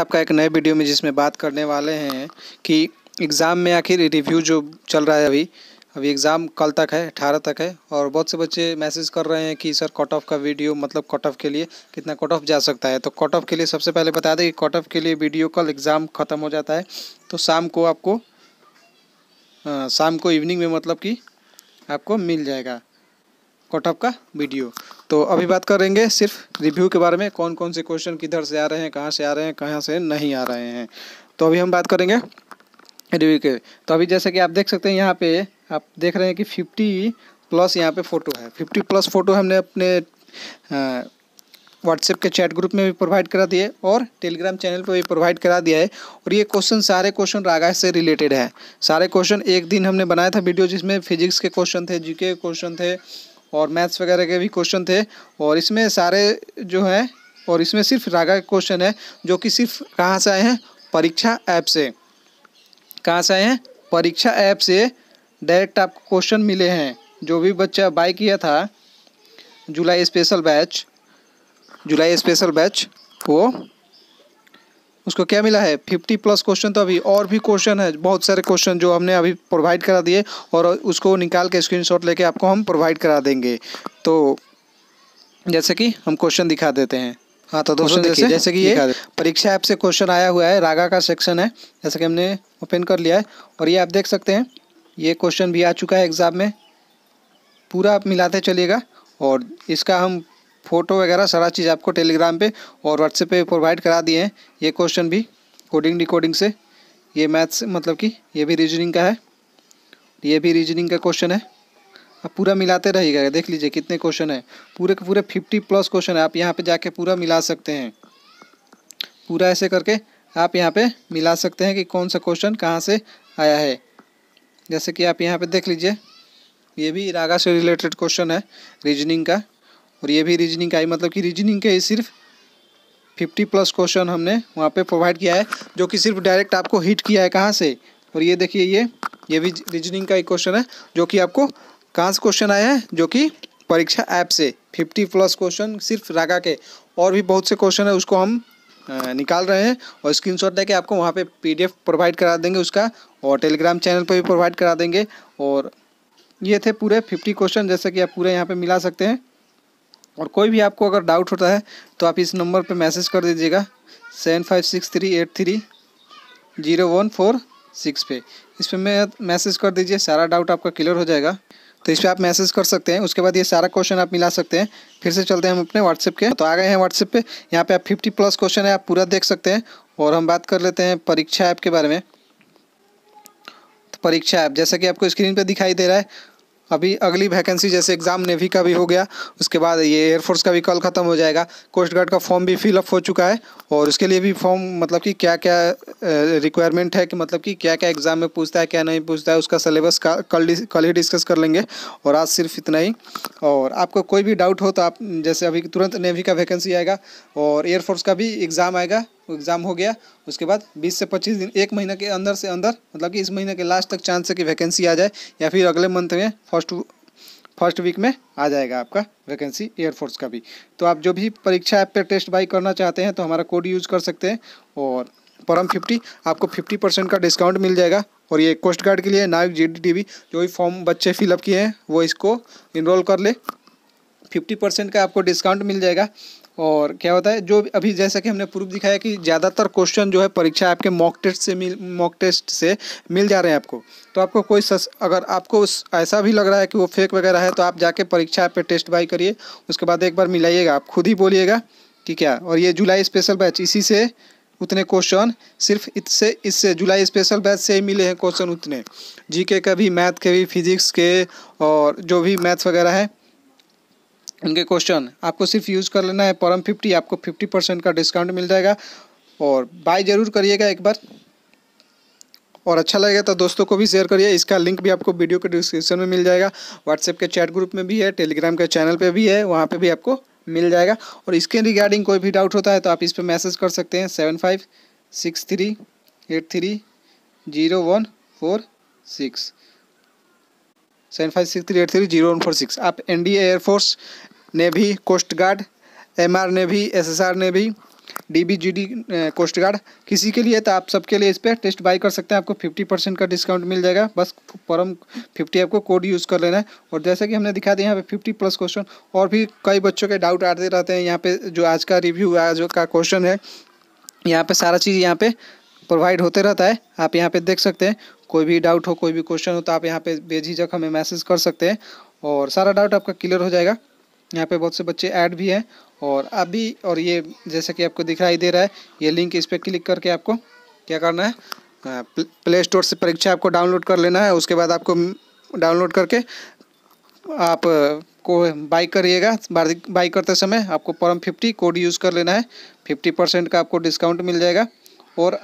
आपका एक नए वीडियो में जिसमें बात करने वाले हैं कि एग्ज़ाम में आखिर रिव्यू जो चल रहा है अभी अभी एग्ज़ाम कल तक है अठारह तक है और बहुत से बच्चे मैसेज कर रहे हैं कि सर कट ऑफ का वीडियो मतलब कट ऑफ के लिए कितना कट ऑफ जा सकता है तो कट ऑफ के लिए सबसे पहले बता दें कि कट ऑफ के लिए वीडियो कल एग्ज़ाम ख़त्म हो जाता है तो शाम को आपको आ, हाँ, शाम को इवनिंग में मतलब कि आपको मिल जाएगा कॉटअप का वीडियो तो अभी बात करेंगे सिर्फ रिव्यू के बारे में कौन कौन से क्वेश्चन किधर से आ रहे हैं कहाँ से आ रहे हैं कहाँ से नहीं आ रहे हैं तो अभी हम बात करेंगे रिव्यू के तो अभी जैसे कि आप देख सकते हैं यहाँ पे आप देख रहे हैं कि फिफ्टी प्लस यहाँ पे फ़ोटो है फिफ्टी प्लस फ़ोटो हमने अपने व्हाट्सएप के चैट ग्रुप में भी प्रोवाइड करा दिए और टेलीग्राम चैनल पर भी प्रोवाइड करा दिया है और ये क्वेश्चन सारे क्वेश्चन रागा से रिलेटेड है सारे क्वेश्चन एक दिन हमने बनाया था वीडियो जिसमें फिजिक्स के क्वेश्चन थे जी के क्वेश्चन थे और मैथ्स वगैरह के भी क्वेश्चन थे और इसमें सारे जो हैं और इसमें सिर्फ रागा के क्वेश्चन है जो कि सिर्फ कहाँ से आए हैं परीक्षा ऐप से कहाँ से आए हैं परीक्षा ऐप से डायरेक्ट आपको क्वेश्चन मिले हैं जो भी बच्चा बाय किया था जुलाई स्पेशल बैच जुलाई स्पेशल बैच वो उसको क्या मिला है फिफ्टी प्लस क्वेश्चन तो अभी और भी क्वेश्चन है बहुत सारे क्वेश्चन जो हमने अभी प्रोवाइड करा दिए और उसको निकाल के स्क्रीनशॉट लेके आपको हम प्रोवाइड करा देंगे तो जैसे कि हम क्वेश्चन दिखा देते हैं हाँ तो दोस्तों जैसे जैसे कि ये परीक्षा ऐप से क्वेश्चन आया हुआ है रागा का सेक्शन है जैसे कि हमने ओपन कर लिया है और ये आप देख सकते हैं ये क्वेश्चन भी आ चुका है एग्ज़ाम में पूरा आप मिलाते चलिएगा और इसका हम फ़ोटो वगैरह सारा चीज़ आपको टेलीग्राम पे और व्हाट्सएप पे प्रोवाइड करा दिए हैं ये क्वेश्चन भी कोडिंग डिकोडिंग से ये मैथ्स मतलब कि ये भी रीजनिंग का है ये भी रीजनिंग का क्वेश्चन है आप पूरा मिलाते रहिएगा देख लीजिए कितने क्वेश्चन है पूरे के पूरे फिफ्टी प्लस क्वेश्चन है आप यहाँ पर जाके पूरा मिला सकते हैं पूरा ऐसे करके आप यहाँ पर मिला सकते हैं कि कौन सा क्वेश्चन कहाँ से आया है जैसे कि आप यहाँ पर देख लीजिए ये भी रागा से रिलेटेड क्वेश्चन है रीजनिंग का और ये भी रीजनिंग का ही मतलब कि रीजनिंग के सिर्फ फिफ्टी प्लस क्वेश्चन हमने वहाँ पे प्रोवाइड किया है जो कि सिर्फ डायरेक्ट आपको हिट किया है कहाँ से और ये देखिए ये ये भी रीजनिंग का एक क्वेश्चन है जो कि आपको कहाँ से क्वेश्चन आया है जो कि परीक्षा ऐप से फिफ्टी प्लस क्वेश्चन सिर्फ रागा के और भी बहुत से क्वेश्चन है उसको हम निकाल रहे हैं और स्क्रीन शॉट लेके आपको वहाँ डी एफ प्रोवाइड करा देंगे उसका और टेलीग्राम चैनल पर भी प्रोवाइड करा देंगे और ये थे पूरे फिफ्टी क्वेश्चन जैसे कि आप पूरे यहाँ पर मिला सकते हैं और कोई भी आपको अगर डाउट होता है तो आप इस नंबर पर मैसेज कर दीजिएगा seven five six three eight three zero one four six पे इस पर मैं मैसेज कर दीजिए सारा डाउट आपका क्लियर हो जाएगा तो इस पर आप मैसेज कर सकते हैं उसके बाद ये सारा क्वेश्चन आप मिला सकते हैं फिर से चलते हैं हम अपने व्हाट्सएप के तो आ गए हैं व्हाट्सएप पे यहाँ पे आप 50 प्लस क्वेश्चन है आप पूरा देख सकते हैं और हम बात कर लेते हैं परीक्षा ऐप के बारे में तो परीक्षा ऐप जैसा कि आपको स्क्रीन पर दिखाई दे रहा है अभी अगली वैकेंसी जैसे एग्ज़ाम नेवी का भी हो गया उसके बाद ये एयरफोर्स का भी कल ख़त्म हो जाएगा कोस्ट गार्ड का फॉर्म भी फिलअप हो चुका है और उसके लिए भी फॉर्म मतलब कि क्या क्या रिक्वायरमेंट है कि मतलब कि क्या क्या एग्ज़ाम में पूछता है क्या नहीं पूछता है उसका सिलेबस का कल कल ही डिस्कस कर लेंगे और आज सिर्फ इतना ही और आपको कोई भी डाउट हो तो आप जैसे अभी तुरंत नेवी का वैकेंसी आएगा और एयरफोर्स का भी एग्ज़ाम आएगा एग्ज़ाम हो गया उसके बाद 20 से 25 दिन एक महीने के अंदर से अंदर मतलब कि इस महीने के लास्ट तक चांस है कि वैकेंसी आ जाए या फिर अगले मंथ में फर्स्ट फर्स्ट वीक में आ जाएगा आपका वैकेंसी एयरफोर्स का भी तो आप जो भी परीक्षा ऐप पर टेस्ट बाई करना चाहते हैं तो हमारा कोड यूज़ कर सकते हैं और परम फिफ्टी आपको फिफ्टी परसेंट का डिस्काउंट मिल जाएगा और ये कोस्ट गार्ड के लिए नायक जी डी जो भी फॉर्म बच्चे फिलअप किए हैं वो इसको इनरोल कर ले फिफ्टी परसेंट का आपको डिस्काउंट मिल जाएगा और क्या होता है जो अभी जैसा कि हमने प्रूफ दिखाया कि ज़्यादातर क्वेश्चन जो है परीक्षा आपके मॉक टेस्ट से मिल मॉक टेस्ट से मिल जा रहे हैं आपको तो आपको कोई सस, अगर आपको उस ऐसा भी लग रहा है कि वो फेक वगैरह है तो आप जाके परीक्षा पे टेस्ट बाई करिए उसके बाद एक बार मिलाइएगा आप खुद ही बोलिएगा कि क्या और ये जुलाई स्पेशल बैच इसी से उतने क्वेश्चन सिर्फ इससे इससे जुलाई स्पेशल बैच से ही मिले हैं क्वेश्चन उतने जी का भी मैथ के भी फिजिक्स के और जो भी मैथ्स वगैरह है इनके क्वेश्चन आपको सिर्फ यूज़ कर लेना है परम फिफ्टी आपको फिफ्टी परसेंट का डिस्काउंट मिल जाएगा और बाय ज़रूर करिएगा एक बार और अच्छा लगेगा तो दोस्तों को भी शेयर करिए इसका लिंक भी आपको वीडियो के डिस्क्रिप्शन में मिल जाएगा व्हाट्सएप के चैट ग्रुप में भी है टेलीग्राम के चैनल पर भी है वहाँ पर भी आपको मिल जाएगा और इसके रिगार्डिंग कोई भी डाउट होता है तो आप इस पर मैसेज कर सकते हैं seven five six three eight three zero one four six seven five six three eight three zero one four six आप N D air force navy coast guard M R navy S S R navy D B G D coast guard किसी के लिए तो आप सबके लिए इस पर टेस्ट बाई कर सकते हैं आपको फिफ्टी परसेंट का डिस्काउंट मिल जाएगा बस परम फिफ्टी आपको कोड यूज़ कर लेना है और जैसा कि हमने दिखा दिया यहाँ पे फिफ्टी प्लस क्वेश्चन और भी कई बच्चों के डाउट आते रहते हैं यहाँ पे जो आज का रिव्यू आज का क्वेश्चन है यहाँ पे सारा चीज़ यहाँ पे प्रोवाइड होते रहता है आप यहाँ पे देख सकते हैं कोई भी डाउट हो कोई भी क्वेश्चन हो तो आप यहाँ पे बेझिझक हमें मैसेज कर सकते हैं और सारा डाउट आपका क्लियर हो जाएगा यहाँ पे बहुत से बच्चे ऐड भी हैं और अभी और ये जैसे कि आपको दिखाई दे रहा है ये लिंक इस पर क्लिक करके आपको क्या करना है प्ले स्टोर से परीक्षा आपको डाउनलोड कर लेना है उसके बाद आपको डाउनलोड करके आप को बाई करिएगा बाई करते समय आपको परम फिफ्टी कोड यूज़ कर लेना है फिफ्टी परसेंट का आपको डिस्काउंट मिल जाएगा और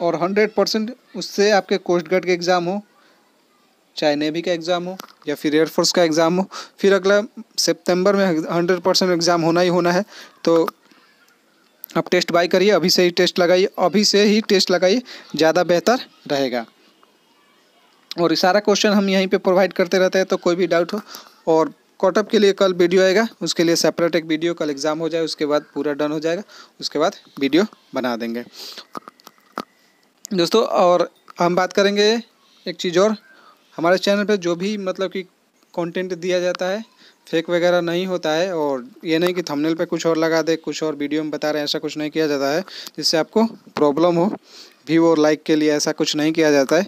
और हंड्रेड परसेंट उससे आपके कोस्ट गार्ड के एग्ज़ाम हो चाहे नेवी का एग्ज़ाम हो या फिर एयरफोर्स का एग्ज़ाम हो फिर अगला सितंबर में हंड्रेड परसेंट एग्ज़ाम होना ही होना है तो आप टेस्ट बाई करिए अभी से ही टेस्ट लगाइए अभी से ही टेस्ट लगाइए ज़्यादा बेहतर रहेगा और सारा क्वेश्चन हम यहीं पर प्रोवाइड करते रहते हैं तो कोई भी डाउट हो और कॉटअप के लिए कल वीडियो आएगा उसके लिए सेपरेट एक वीडियो कल एग्ज़ाम हो जाए उसके बाद पूरा डन हो जाएगा उसके बाद वीडियो बना देंगे दोस्तों और हम बात करेंगे एक चीज़ और हमारे चैनल पे जो भी मतलब कि कंटेंट दिया जाता है फेक वगैरह नहीं होता है और ये नहीं कि थंबनेल पे कुछ और लगा दे कुछ और वीडियो में बता रहे हैं ऐसा कुछ नहीं किया जाता है जिससे आपको प्रॉब्लम हो व्यू और लाइक के लिए ऐसा कुछ नहीं किया जाता है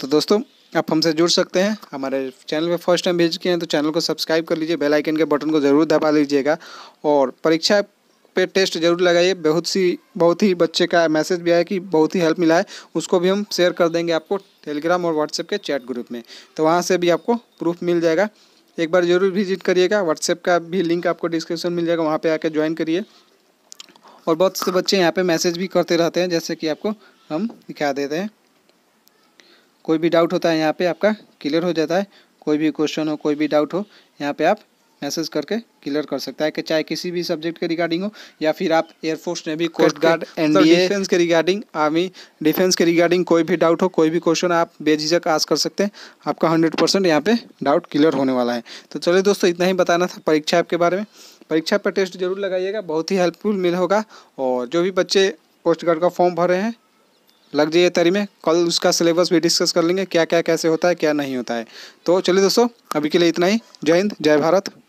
तो दोस्तों आप हमसे जुड़ सकते हैं हमारे चैनल पे फर्स्ट टाइम भेज के हैं तो चैनल को सब्सक्राइब कर लीजिए बेल आइकन के बटन को ज़रूर दबा लीजिएगा और परीक्षा पे टेस्ट जरूर लगाइए बहुत सी बहुत ही बच्चे का मैसेज भी आया कि बहुत ही हेल्प मिला है उसको भी हम शेयर कर देंगे आपको टेलीग्राम और व्हाट्सएप के चैट ग्रुप में तो वहाँ से भी आपको प्रूफ मिल जाएगा एक बार जरूर विजिट करिएगा व्हाट्सएप का भी लिंक आपको डिस्क्रिप्शन मिल जाएगा वहाँ पर आकर ज्वाइन करिए और बहुत से बच्चे यहाँ पर मैसेज भी करते रहते हैं जैसे कि आपको हम दिखा देते हैं कोई भी डाउट होता है यहाँ पर आपका क्लियर हो जाता है कोई भी क्वेश्चन हो कोई भी डाउट हो यहाँ पर आप मैसेज करके क्लियर कर सकता है कि चाहे किसी भी सब्जेक्ट के रिगार्डिंग हो या फिर आप air force navy coast guard and defence के रिगार्डिंग आर्मी डिफेंस के रिगार्डिंग कोई भी डाउट हो कोई भी क्वेश्चन आप बेझिझक आस कर सकते हैं आपका हंड्रेड परसेंट यहाँ पर डाउट क्लियर होने वाला है तो चलिए दोस्तों इतना ही बताना था परीक्षा ऐप के बारे में परीक्षा पर टेस्ट जरूर लगाइएगा बहुत ही हेल्पफुल मिल होगा और जो भी बच्चे कोस्ट गार्ड का फॉर्म भर रहे हैं लग जाइए तरी में कल उसका सिलेबस भी डिस्कस कर लेंगे क्या क्या कैसे होता है क्या नहीं होता है तो चलिए दोस्तों अभी के लिए इतना ही जय हिंद जय भारत